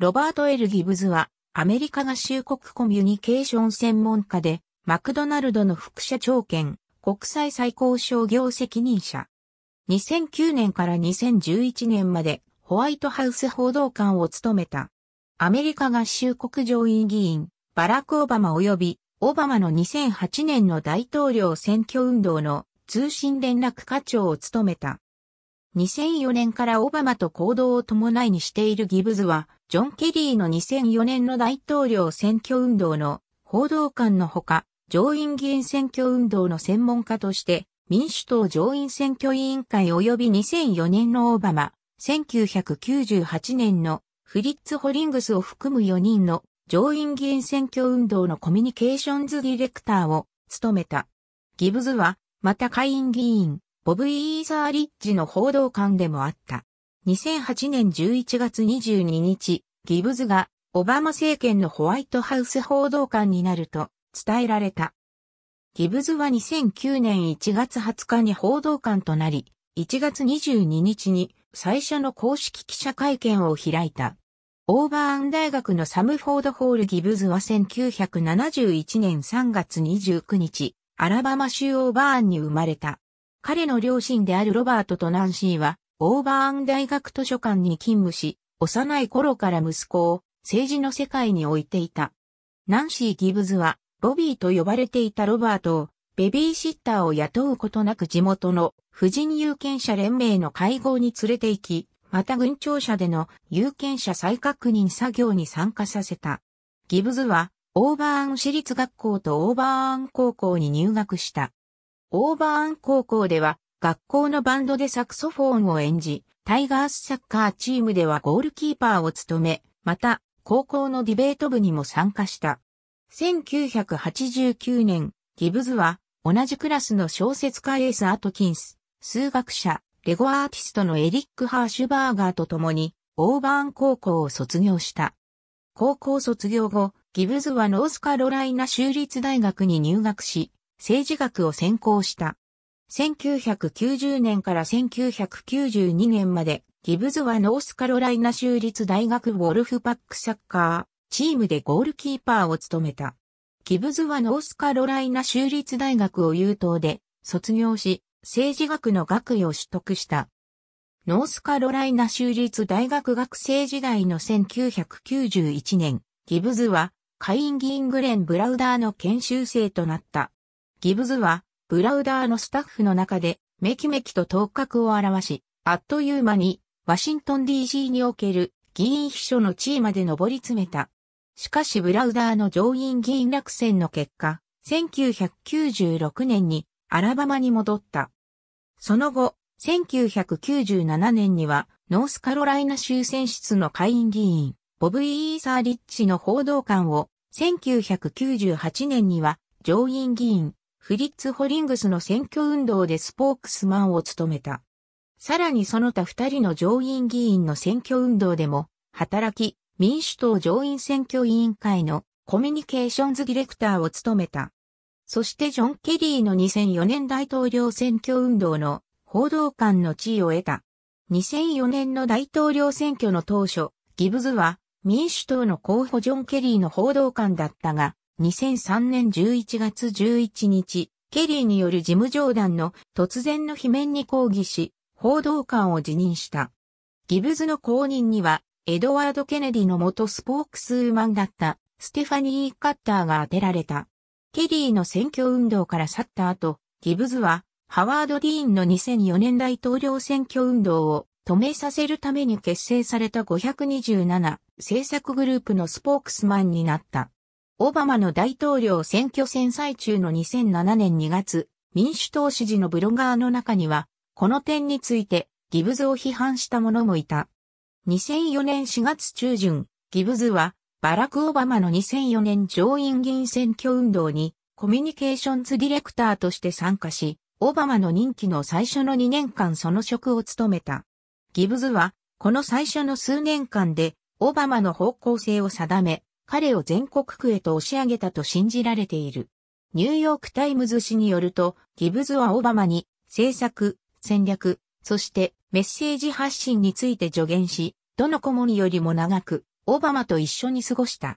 ロバート・エル・ギブズは、アメリカ合衆国コミュニケーション専門家で、マクドナルドの副社長兼、国際最高商業責任者。2009年から2011年まで、ホワイトハウス報道官を務めた。アメリカ合衆国上院議員、バラク・オバマ及び、オバマの2008年の大統領選挙運動の通信連絡課長を務めた。2004年からオバマと行動を伴いにしているギブズは、ジョン・ケリーの2004年の大統領選挙運動の報道官のほか、上院議員選挙運動の専門家として、民主党上院選挙委員会及び2004年のオバマ、1998年のフリッツ・ホリングスを含む4人の上院議員選挙運動のコミュニケーションズディレクターを務めた。ギブズは、また下院議員、ボブ・イーザー・リッジの報道官でもあった。2008年11月22日、ギブズがオバマ政権のホワイトハウス報道官になると伝えられた。ギブズは2009年1月20日に報道官となり、1月22日に最初の公式記者会見を開いた。オーバーン大学のサムフォードホールギブズは1971年3月29日、アラバマ州オーバーンに生まれた。彼の両親であるロバートとナンシーはオーバーン大学図書館に勤務し、幼い頃から息子を政治の世界に置いていた。ナンシー・ギブズは、ボビーと呼ばれていたロバートを、ベビーシッターを雇うことなく地元の婦人有権者連盟の会合に連れて行き、また軍庁舎での有権者再確認作業に参加させた。ギブズは、オーバーン私立学校とオーバーン高校に入学した。オーバーン高校では、学校のバンドでサクソフォーンを演じ、タイガースサッカーチームではゴールキーパーを務め、また、高校のディベート部にも参加した。1989年、ギブズは、同じクラスの小説家エース・アトキンス、数学者、レゴアーティストのエリック・ハーシュバーガーと共に、オーバーン高校を卒業した。高校卒業後、ギブズはノースカロライナ州立大学に入学し、政治学を専攻した。1990年から1992年まで、ギブズはノースカロライナ州立大学ウォルフパックサッカー、チームでゴールキーパーを務めた。ギブズはノースカロライナ州立大学を優等で卒業し、政治学の学位を取得した。ノースカロライナ州立大学学生時代の1991年、ギブズは下院議員グレン・ブラウダーの研修生となった。ギブズはブラウダーのスタッフの中で、めきめきと頭角を表し、あっという間に、ワシントン DC における議員秘書の地位まで上り詰めた。しかしブラウダーの上院議員落選の結果、1996年にアラバマに戻った。その後、1997年にはノースカロライナ州選出の下院議員、ボブ・イーサー・リッチの報道官を、1998年には上院議員、フリッツ・ホリングスの選挙運動でスポークスマンを務めた。さらにその他二人の上院議員の選挙運動でも、働き、民主党上院選挙委員会のコミュニケーションズディレクターを務めた。そしてジョン・ケリーの2004年大統領選挙運動の報道官の地位を得た。2004年の大統領選挙の当初、ギブズは民主党の候補ジョン・ケリーの報道官だったが、2003年11月11日、ケリーによる事務上談の突然の罷免に抗議し、報道官を辞任した。ギブズの後任には、エドワード・ケネディの元スポークスウーマンだったステファニー・カッターが当てられた。ケリーの選挙運動から去った後、ギブズは、ハワード・ディーンの2004年大統領選挙運動を止めさせるために結成された527政策グループのスポークスマンになった。オバマの大統領選挙戦最中の2007年2月、民主党支持のブロガーの中には、この点について、ギブズを批判した者もいた。2004年4月中旬、ギブズは、バラク・オバマの2004年上院議員選挙運動に、コミュニケーションズディレクターとして参加し、オバマの任期の最初の2年間その職を務めた。ギブズは、この最初の数年間で、オバマの方向性を定め、彼を全国区へと押し上げたと信じられている。ニューヨークタイムズ紙によると、ギブズはオバマに政策、戦略、そしてメッセージ発信について助言し、どの顧問よりも長く、オバマと一緒に過ごした。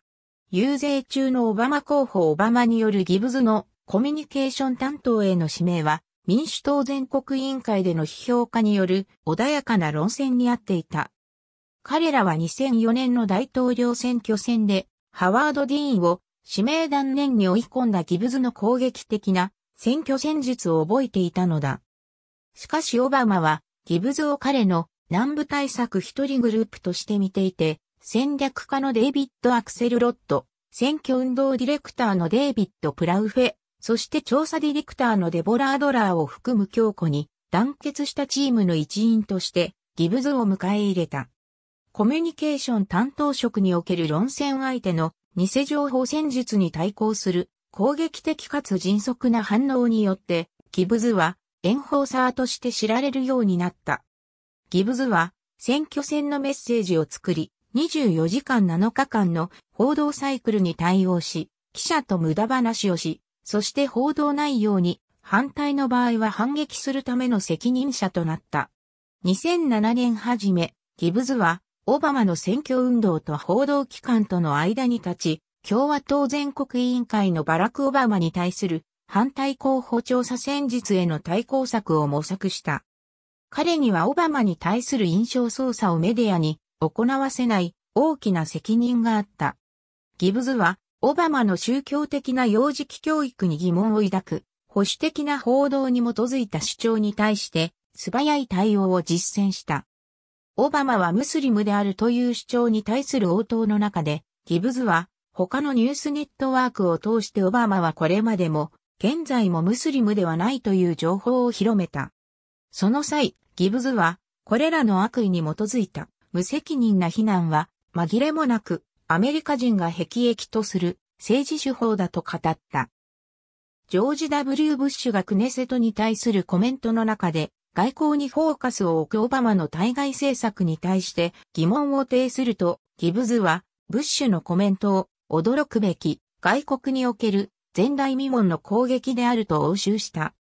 遊説中のオバマ候補オバマによるギブズのコミュニケーション担当への指名は、民主党全国委員会での批評家による穏やかな論戦にあっていた。彼らは2004年の大統領選挙戦でハワード・ディーンを指名断念に追い込んだギブズの攻撃的な選挙戦術を覚えていたのだ。しかしオバマはギブズを彼の南部対策一人グループとして見ていて、戦略家のデイビッド・アクセル・ロット、選挙運動ディレクターのデイビッド・プラウフェ、そして調査ディレクターのデボラー・ドラーを含む強固に団結したチームの一員としてギブズを迎え入れた。コミュニケーション担当職における論戦相手の偽情報戦術に対抗する攻撃的かつ迅速な反応によって、ギブズはエンフォーサーとして知られるようになった。ギブズは選挙戦のメッセージを作り、24時間7日間の報道サイクルに対応し、記者と無駄話をし、そして報道内容に反対の場合は反撃するための責任者となった。2007年初め、ギブズはオバマの選挙運動と報道機関との間に立ち、共和党全国委員会のバラク・オバマに対する反対候補調査戦術への対抗策を模索した。彼にはオバマに対する印象操作をメディアに行わせない大きな責任があった。ギブズはオバマの宗教的な幼児期教育に疑問を抱く保守的な報道に基づいた主張に対して素早い対応を実践した。オバマはムスリムであるという主張に対する応答の中で、ギブズは他のニュースネットワークを通してオバマはこれまでも、現在もムスリムではないという情報を広めた。その際、ギブズは、これらの悪意に基づいた無責任な非難は、紛れもなく、アメリカ人が辟易とする政治手法だと語った。ジョージ・ W・ ブッシュがクネセトに対するコメントの中で、外交にフォーカスを置くオバマの対外政策に対して疑問を呈すると、ギブズは、ブッシュのコメントを、驚くべき、外国における、前代未聞の攻撃であると応酬した。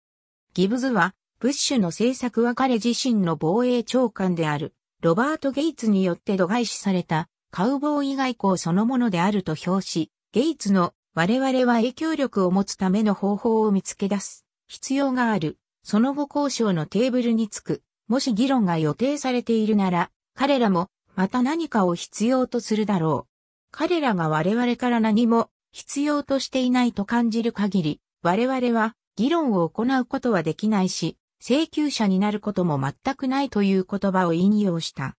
ギブズは、ブッシュの政策は彼自身の防衛長官である、ロバート・ゲイツによって度外視された、カウボーイ外交そのものであると評し、ゲイツの我々は影響力を持つための方法を見つけ出す必要があるその後交渉のテーブルにつく、もし議論が予定されているなら、彼らもまた何かを必要とするだろう。彼らが我々から何も必要としていないと感じる限り、我々は議論を行うことはできないし、請求者になることも全くないという言葉を引用した。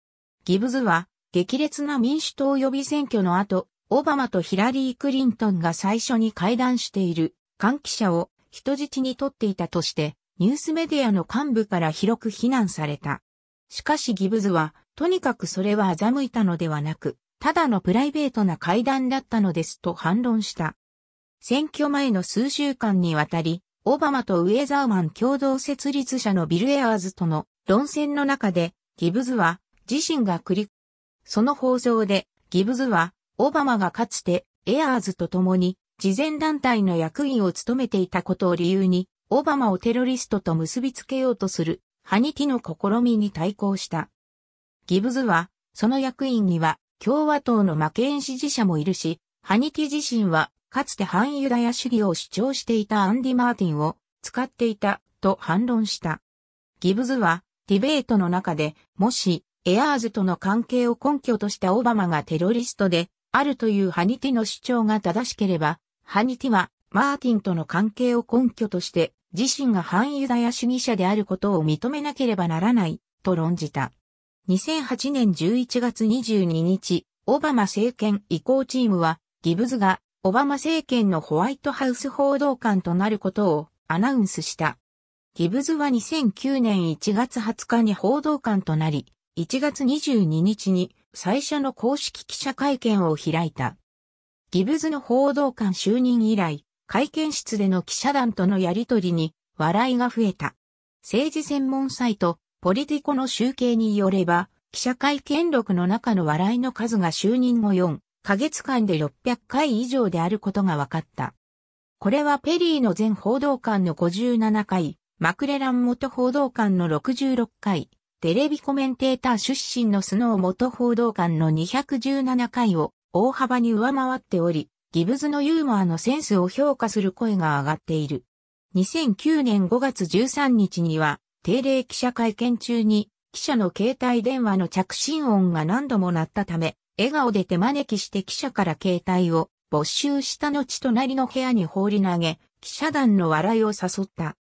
ギブズは、激烈な民主党予備選挙の後、オバマとヒラリー・クリントンが最初に会談している、関係者を人質に取っていたとして、ニュースメディアの幹部から広く非難された。しかしギブズは、とにかくそれは欺いたのではなく、ただのプライベートな会談だったのですと反論した。選挙前の数週間にわたり、オバマとウェザーマン共同設立者のビル・エアーズとの論戦の中で、ギブズは自身が繰り、その放送で、ギブズは、オバマがかつてエアーズと共に、慈善団体の役員を務めていたことを理由に、オバマをテロリストと結びつけようとするハニティの試みに対抗した。ギブズは、その役員には共和党の負けん支持者もいるし、ハニティ自身は、かつて反ユダヤ主義を主張していたアンディ・マーティンを使っていたと反論した。ギブズは、ディベートの中で、もし、エアーズとの関係を根拠としたオバマがテロリストで、あるというハニティの主張が正しければ、ハニティは、マーティンとの関係を根拠として、自身が反ユダヤ主義者であることを認めなければならない、と論じた。2008年11月22日、オバマ政権移行チームは、ギブズがオバマ政権のホワイトハウス報道官となることをアナウンスした。ギブズは2009年1月20日に報道官となり、1月22日に最初の公式記者会見を開いた。ギブズの報道官就任以来、会見室での記者団とのやりとりに笑いが増えた。政治専門サイト、ポリティコの集計によれば、記者会見録の中の笑いの数が就任後4ヶ月間で600回以上であることが分かった。これはペリーの前報道官の57回、マクレラン元報道官の66回、テレビコメンテーター出身のスノー元報道官の217回を大幅に上回っており、ギブズのユーモアのセンスを評価する声が上がっている。2009年5月13日には、定例記者会見中に、記者の携帯電話の着信音が何度も鳴ったため、笑顔で手招きして記者から携帯を没収した後隣の部屋に放り投げ、記者団の笑いを誘った。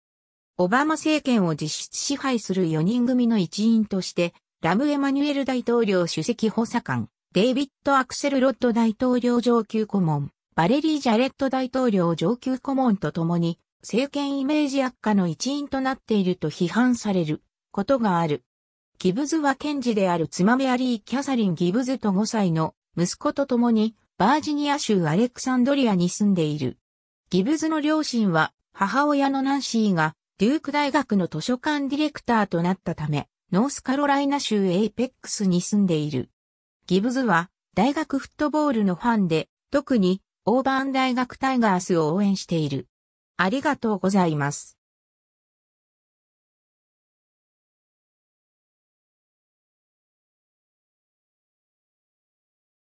オバマ政権を実質支配する4人組の一員として、ラム・エマニュエル大統領主席補佐官、デイビッド・アクセル・ロッド大統領上級顧問、バレリー・ジャレット大統領上級顧問と共に、政権イメージ悪化の一因となっていると批判されることがある。ギブズは検事である妻メアリー・キャサリン・ギブズと5歳の息子と共にバージニア州アレクサンドリアに住んでいる。ギブズの両親は母親のナンシーがデューク大学の図書館ディレクターとなったため、ノースカロライナ州エイペックスに住んでいる。ギブズは大学フットボールのファンで、特にオーバーン大学タイガースを応援している。ありがとうございます。